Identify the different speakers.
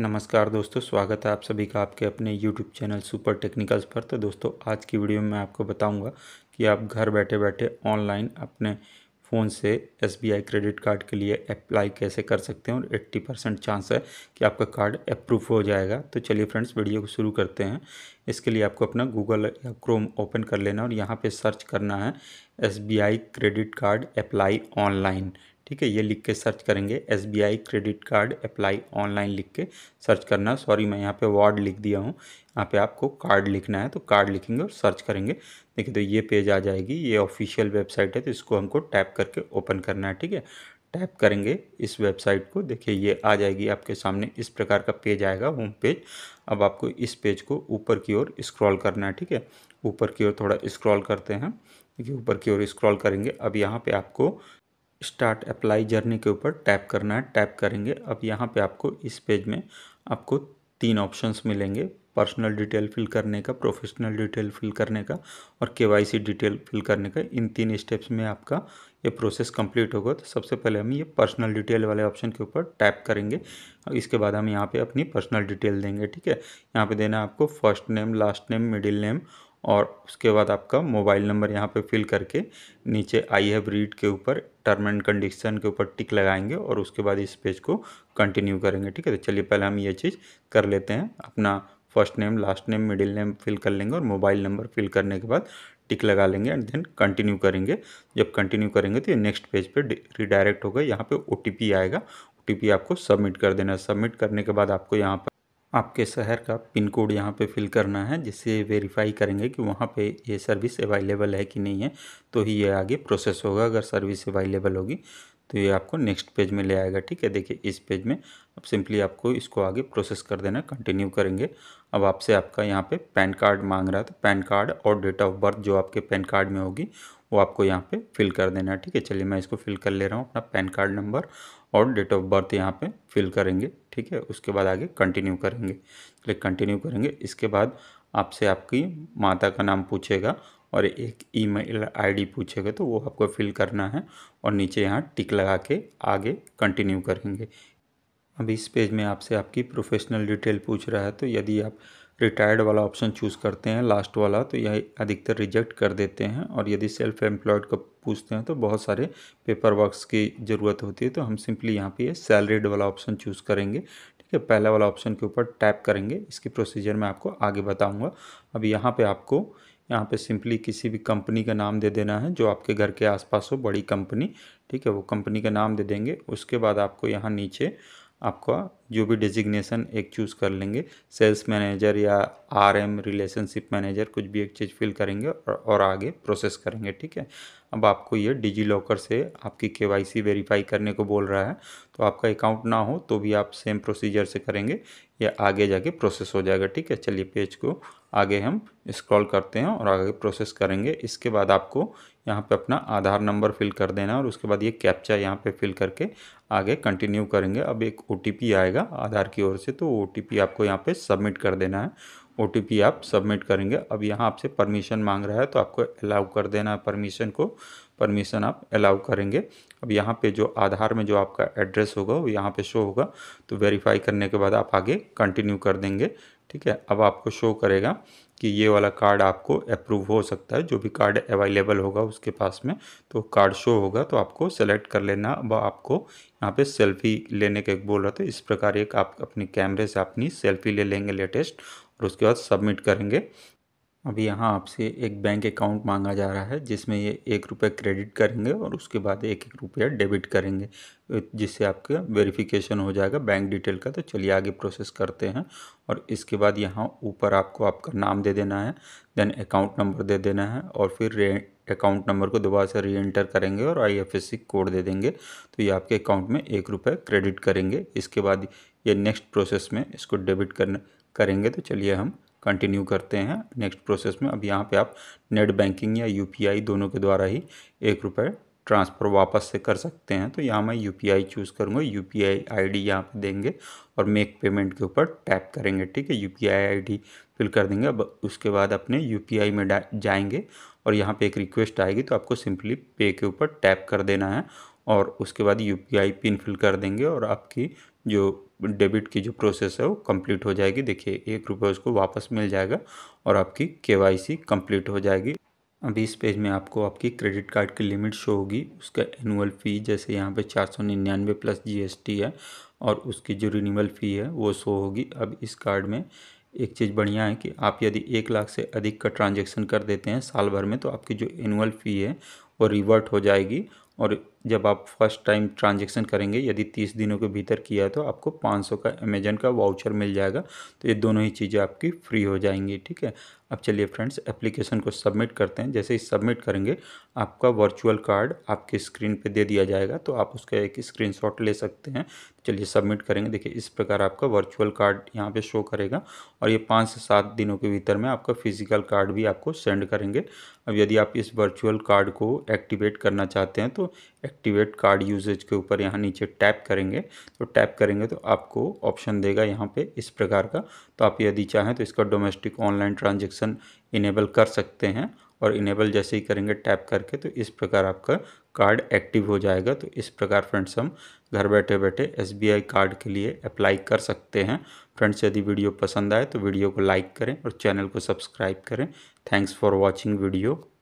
Speaker 1: नमस्कार दोस्तों स्वागत है आप सभी का आपके अपने YouTube चैनल सुपर टेक्निकल्स पर तो दोस्तों आज की वीडियो में मैं आपको बताऊंगा कि आप घर बैठे बैठे ऑनलाइन अपने फ़ोन से S B I credit card के लिए अप्लाई कैसे कर सकते हैं और एट्टी परसेंट चांस है कि आपका कार्ड अप्रूव हो जाएगा तो चलिए फ्रेंड्स वीडियो को शुरू करते हैं इसके लिए आपको अपना गूगल या क्रोम ओपन कर लेना और यहाँ पे सर्च करना है S B I credit card apply online ठीक है ये लिख के सर्च करेंगे S B I credit card apply online लिख के सर्च करना सॉरी मैं यहाँ पे वार्ड लिख दिया हूँ यहाँ पे आपको कार्ड लिखना है तो कार्ड लिखेंगे और सर्च करेंगे देखिए तो ये पेज आ जाएगी ये ऑफिशियल वेबसाइट है तो इसको हमको टैप करके ओपन करना है ठीक है टैप करेंगे इस वेबसाइट को देखिए ये आ जाएगी आपके सामने इस प्रकार का पेज आएगा होम पेज अब आपको इस पेज को ऊपर की ओर स्क्रॉल करना है ठीक है ऊपर की ओर थोड़ा स्क्रॉल करते हैं देखिए ऊपर की ओर स्क्रॉल करेंगे अब यहाँ पे आपको स्टार्ट अप्लाई जर्नी के ऊपर टैप करना है टैप करेंगे अब यहाँ पे आपको इस पेज में आपको तीन ऑप्शंस मिलेंगे पर्सनल डिटेल फिल करने का प्रोफेशनल डिटेल फिल करने का और केवाईसी डिटेल फिल करने का इन तीन स्टेप्स में आपका ये प्रोसेस कंप्लीट होगा तो सबसे पहले हम ये पर्सनल डिटेल वाले ऑप्शन के ऊपर टैप करेंगे और इसके बाद हम यहाँ पे अपनी पर्सनल डिटेल देंगे ठीक है यहाँ पे देना है आपको first name last name middle name और उसके बाद आपका मोबाइल नंबर यहाँ पे फिल करके नीचे आई हैव रीड के ऊपर टर्म एंड कंडीशन के ऊपर टिक लगाएंगे और उसके बाद इस पेज को कंटिन्यू करेंगे ठीक है तो चलिए पहले हम ये चीज़ कर लेते हैं अपना first name last name middle name fill कर लेंगे और मोबाइल नंबर फिल करने के बाद टिक लगा लेंगे एंड देन कंटिन्यू करेंगे जब कंटिन्यू करेंगे तो ये नेक्स्ट पेज पे रिडायरेक्ट होगा यहाँ पे ओ आएगा ओ आपको सबमिट कर देना है सबमिट करने के बाद आपको यहाँ आपके शहर का पिन कोड यहाँ पे फिल करना है जिससे वेरीफाई करेंगे कि वहाँ पे ये सर्विस अवेलेबल है कि नहीं है तो ही ये आगे प्रोसेस होगा अगर सर्विस अवेलेबल होगी तो ये आपको नेक्स्ट पेज में ले आएगा ठीक है देखिए इस पेज में अब सिंपली आपको इसको आगे प्रोसेस कर देना कंटिन्यू करेंगे अब आपसे आपका यहाँ पे पैन कार्ड मांग रहा है तो पैन कार्ड और डेट ऑफ बर्थ जो आपके पैन कार्ड में होगी वो आपको यहाँ पे फिल कर देना है ठीक है चलिए मैं इसको फिल कर ले रहा हूँ अपना पैन कार्ड नंबर और डेट ऑफ बर्थ यहाँ पे फिल करेंगे ठीक है उसके बाद आगे कंटिन्यू करेंगे चलिए कंटिन्यू करेंगे इसके बाद आपसे आपकी माता का नाम पूछेगा और एक ईमेल आईडी पूछेगा तो वो आपको फिल करना है और नीचे यहाँ टिक लगा के आगे कंटिन्यू करेंगे अब इस पेज में आपसे आपकी प्रोफेशनल डिटेल पूछ रहा है तो यदि आप रिटायर्ड वाला ऑप्शन चूज़ करते हैं लास्ट वाला तो यह अधिकतर रिजेक्ट कर देते हैं और यदि सेल्फ एम्प्लॉयड का पूछते हैं तो बहुत सारे पेपर वर्कस की ज़रूरत होती है तो हम सिंपली यहाँ पे सैलरीड वाला ऑप्शन चूज़ करेंगे ठीक है पहला वाला ऑप्शन के ऊपर टैप करेंगे इसकी प्रोसीजर मैं आपको आगे बताऊँगा अब यहाँ पर आपको यहाँ पे सिंपली किसी भी कंपनी का नाम दे देना है जो आपके घर के आसपास हो बड़ी कंपनी ठीक है वो कंपनी का नाम दे देंगे उसके बाद आपको यहाँ नीचे आपका जो भी डिजिग्नेशन एक चूज़ कर लेंगे सेल्स मैनेजर या आरएम रिलेशनशिप मैनेजर कुछ भी एक चीज़ फिल करेंगे और, और आगे प्रोसेस करेंगे ठीक है अब आपको ये डिजी लॉकर से आपकी के वाई सी वेरीफाई करने को बोल रहा है तो आपका अकाउंट ना हो तो भी आप सेम प्रोसीजर से करेंगे या आगे जाके प्रोसेस हो जाएगा ठीक है चलिए पेज को आगे हम स्क्रॉल करते हैं और आगे प्रोसेस करेंगे इसके बाद आपको यहाँ पे अपना आधार नंबर फिल कर देना और उसके बाद ये कैप्चा यहाँ पे फिल करके आगे कंटिन्यू करेंगे अब एक ओ आएगा आधार की ओर से तो ओ आपको यहाँ पे सबमिट कर देना है ओ आप सबमिट करेंगे अब यहाँ आपसे परमिशन मांग रहा है तो आपको अलाउ कर देना है परमिशन को परमिशन आप अलाउ करेंगे अब यहाँ पे जो आधार में जो आपका एड्रेस होगा वो यहाँ पे शो होगा तो वेरीफाई करने के बाद आप आगे कंटिन्यू कर देंगे ठीक है अब आपको शो करेगा कि ये वाला कार्ड आपको अप्रूव हो सकता है जो भी कार्ड अवेलेबल होगा उसके पास में तो कार्ड शो होगा तो आपको सेलेक्ट कर लेना अब आपको यहाँ पे सेल्फी लेने का एक बोल रहा था इस प्रकार एक आप अपने कैमरे से अपनी सेल्फी ले लेंगे लेटेस्ट और उसके बाद सबमिट करेंगे अभी यहाँ आपसे एक बैंक अकाउंट मांगा जा रहा है जिसमें ये एक रुपये क्रेडिट करेंगे और उसके बाद एक एक रुपया डेबिट करेंगे जिससे आपके वेरिफिकेशन हो जाएगा बैंक डिटेल का तो चलिए आगे प्रोसेस करते हैं और इसके बाद यहाँ ऊपर आपको आपका नाम दे देना है देन अकाउंट नंबर दे देना है और फिर अकाउंट नंबर को दोबारा से री एंटर करेंगे और आई कोड दे देंगे तो ये आपके अकाउंट में एक रुपये क्रेडिट करेंगे इसके बाद ये नेक्स्ट प्रोसेस में इसको डेबिट करने करेंगे तो चलिए हम कंटिन्यू करते हैं नेक्स्ट प्रोसेस में अब यहाँ पे आप नेट बैंकिंग या यूपीआई दोनों के द्वारा ही एक रुपये ट्रांसफ़र वापस से कर सकते हैं तो यहाँ मैं यू पी आई चूज़ करूँगा U P I I D यहाँ पर देंगे और मेक पेमेंट के ऊपर टैप करेंगे ठीक है U P I I D fill कर देंगे अब उसके बाद अपने यू पी आई में जाएंगे और यहाँ पे एक रिक्वेस्ट आएगी तो आपको सिंपली पे के ऊपर टैप कर देना है और उसके बाद यू पिन फिल कर देंगे और आपकी जो डेबिट की जो प्रोसेस है वो कंप्लीट हो जाएगी देखिए एक रुपये उसको वापस मिल जाएगा और आपकी के कंप्लीट हो जाएगी अभी इस पेज में आपको आपकी क्रेडिट कार्ड की लिमिट शो होगी उसका एनुअल फ़ी जैसे यहाँ पे चार सौ निन्यानवे प्लस जीएसटी है और उसकी जो रिन्यूअल फ़ी है वो शो होगी अब इस कार्ड में एक चीज़ बढ़िया है कि आप यदि एक लाख से अधिक का ट्रांजेक्शन कर देते हैं साल भर में तो आपकी जो एनुअल फ़ी है वो रिवर्ट हो जाएगी और जब आप फर्स्ट टाइम ट्रांजेक्शन करेंगे यदि तीस दिनों के भीतर किया है तो आपको पाँच सौ का अमेजन का वाउचर मिल जाएगा तो ये दोनों ही चीज़ें आपकी फ्री हो जाएंगी ठीक है अब चलिए फ्रेंड्स एप्लीकेशन को सबमिट करते हैं जैसे ही सबमिट करेंगे आपका वर्चुअल कार्ड आपके स्क्रीन पे दे दिया जाएगा तो आप उसका एक स्क्रीनशॉट ले सकते हैं चलिए सबमिट करेंगे देखिए इस प्रकार आपका वर्चुअल कार्ड यहाँ पे शो करेगा और ये पाँच से सात दिनों के भीतर में आपका फिजिकल कार्ड भी आपको सेंड करेंगे अब यदि आप इस वर्चुअल कार्ड को एक्टिवेट करना चाहते हैं तो एक्टिवेट कार्ड यूजेज के ऊपर यहाँ नीचे टैप करेंगे तो टैप करेंगे तो आपको ऑप्शन देगा यहाँ पे इस प्रकार का तो आप यदि चाहें तो इसका डोमेस्टिक ऑनलाइन ट्रांजेक्शन इनेबल कर सकते हैं और इनेबल जैसे ही करेंगे टैप करके तो इस प्रकार आपका कार्ड एक्टिव हो जाएगा तो इस प्रकार फ्रेंड्स हम घर बैठे बैठे एस कार्ड के लिए अप्लाई कर सकते हैं फ्रेंड्स यदि वीडियो पसंद आए तो वीडियो को लाइक करें और चैनल को सब्सक्राइब करें थैंक्स फॉर वॉचिंग वीडियो